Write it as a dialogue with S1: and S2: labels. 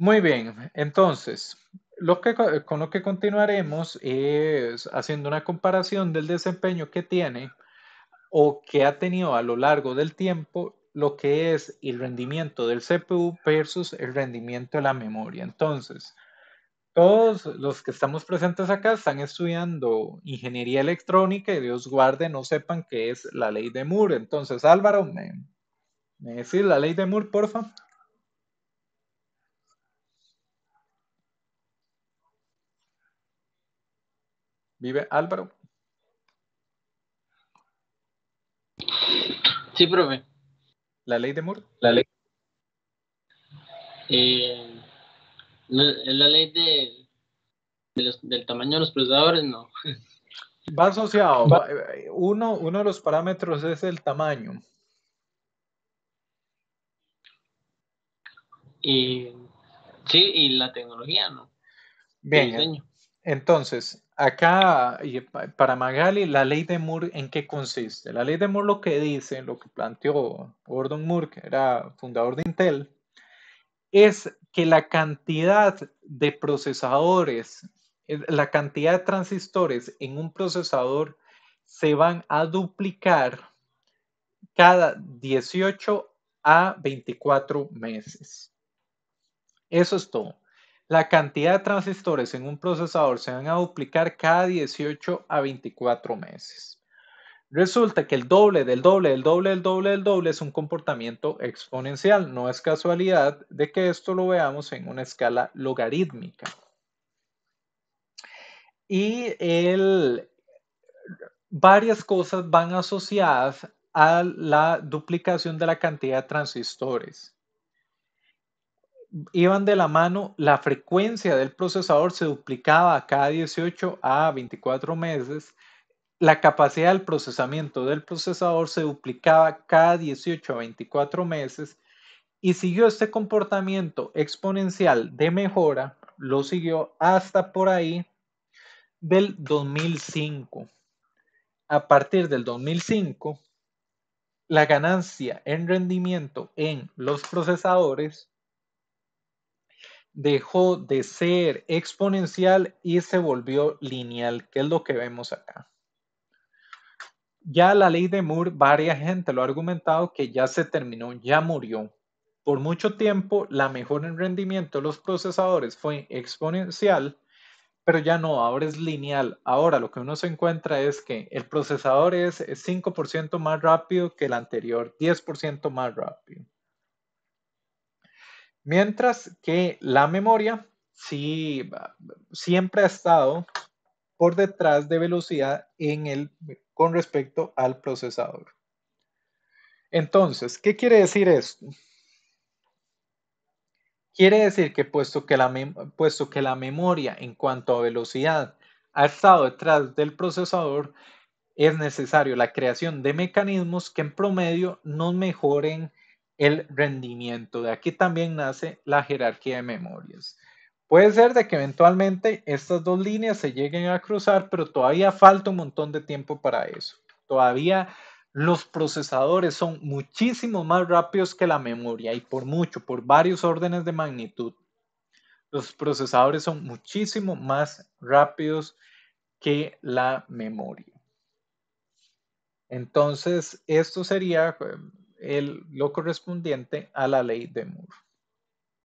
S1: Muy bien, entonces, lo que, con lo que continuaremos es haciendo una comparación del desempeño que tiene o que ha tenido a lo largo del tiempo lo que es el rendimiento del CPU versus el rendimiento de la memoria. Entonces, todos los que estamos presentes acá están estudiando ingeniería electrónica y Dios guarde, no sepan qué es la ley de Moore. Entonces, Álvaro, ¿me, me decís la ley de Moore, por favor? ¿Vive Álvaro? Sí, profe. ¿La ley de Moore? La ley. Eh, la ley de, del tamaño de los procesadores, no. Va asociado. Uno, uno de los parámetros es el tamaño. Y, sí, y la tecnología, ¿no? Bien. Entonces, acá, para Magali, la ley de Moore, ¿en qué consiste? La ley de Moore lo que dice, lo que planteó Gordon Moore, que era fundador de Intel, es que la cantidad de procesadores, eh, la cantidad de transistores en un procesador se van a duplicar cada 18 a 24 meses. Eso es todo la cantidad de transistores en un procesador se van a duplicar cada 18 a 24 meses. Resulta que el doble del doble del doble del doble del doble es un comportamiento exponencial. No es casualidad de que esto lo veamos en una escala logarítmica. Y varias cosas van asociadas a la duplicación de la cantidad de transistores iban de la mano, la frecuencia del procesador se duplicaba cada 18 a 24 meses, la capacidad del procesamiento del procesador se duplicaba cada 18 a 24 meses y siguió este comportamiento exponencial de mejora, lo siguió hasta por ahí del 2005. A partir del 2005, la ganancia en rendimiento en los procesadores dejó de ser exponencial y se volvió lineal, que es lo que vemos acá. Ya la ley de Moore, varias gente lo ha argumentado que ya se terminó, ya murió. Por mucho tiempo, la mejor en rendimiento de los procesadores fue exponencial, pero ya no, ahora es lineal. Ahora lo que uno se encuentra es que el procesador es 5% más rápido que el anterior, 10% más rápido. Mientras que la memoria sí siempre ha estado por detrás de velocidad en el, con respecto al procesador. Entonces, ¿qué quiere decir esto? Quiere decir que puesto que, la puesto que la memoria en cuanto a velocidad ha estado detrás del procesador, es necesario la creación de mecanismos que en promedio nos mejoren el rendimiento. De aquí también nace la jerarquía de memorias. Puede ser de que eventualmente estas dos líneas se lleguen a cruzar, pero todavía falta un montón de tiempo para eso. Todavía los procesadores son muchísimo más rápidos que la memoria y por mucho, por varios órdenes de magnitud. Los procesadores son muchísimo más rápidos que la memoria. Entonces, esto sería eh, el, lo correspondiente a la ley de Moore.